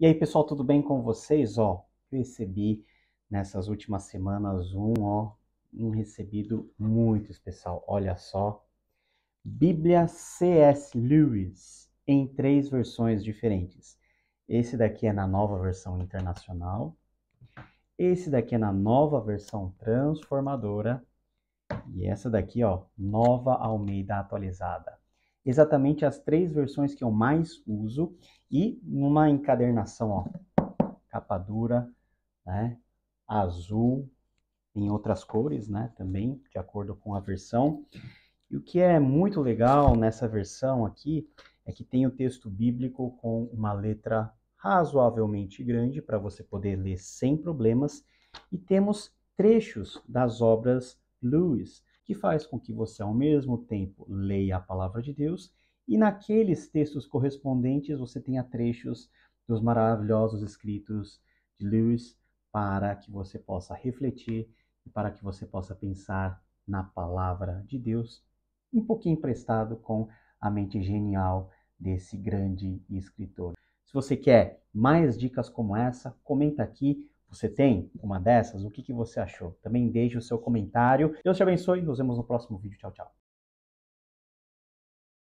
E aí, pessoal, tudo bem com vocês? Ó, recebi nessas últimas semanas um, ó, um recebido muito especial. Olha só. Bíblia C.S. Lewis em três versões diferentes. Esse daqui é na nova versão internacional. Esse daqui é na nova versão transformadora. E essa daqui, ó, nova Almeida atualizada exatamente as três versões que eu mais uso e numa encadernação, ó, capa dura, né, azul, em outras cores, né, também, de acordo com a versão. E o que é muito legal nessa versão aqui é que tem o texto bíblico com uma letra razoavelmente grande para você poder ler sem problemas e temos trechos das obras Lewis que faz com que você, ao mesmo tempo, leia a palavra de Deus e, naqueles textos correspondentes, você tenha trechos dos maravilhosos escritos de Lewis para que você possa refletir e para que você possa pensar na palavra de Deus, um pouquinho emprestado com a mente genial desse grande escritor. Se você quer mais dicas como essa, comenta aqui você tem uma dessas? O que, que você achou? Também deixe o seu comentário. Deus te abençoe. e Nos vemos no próximo vídeo. Tchau, tchau.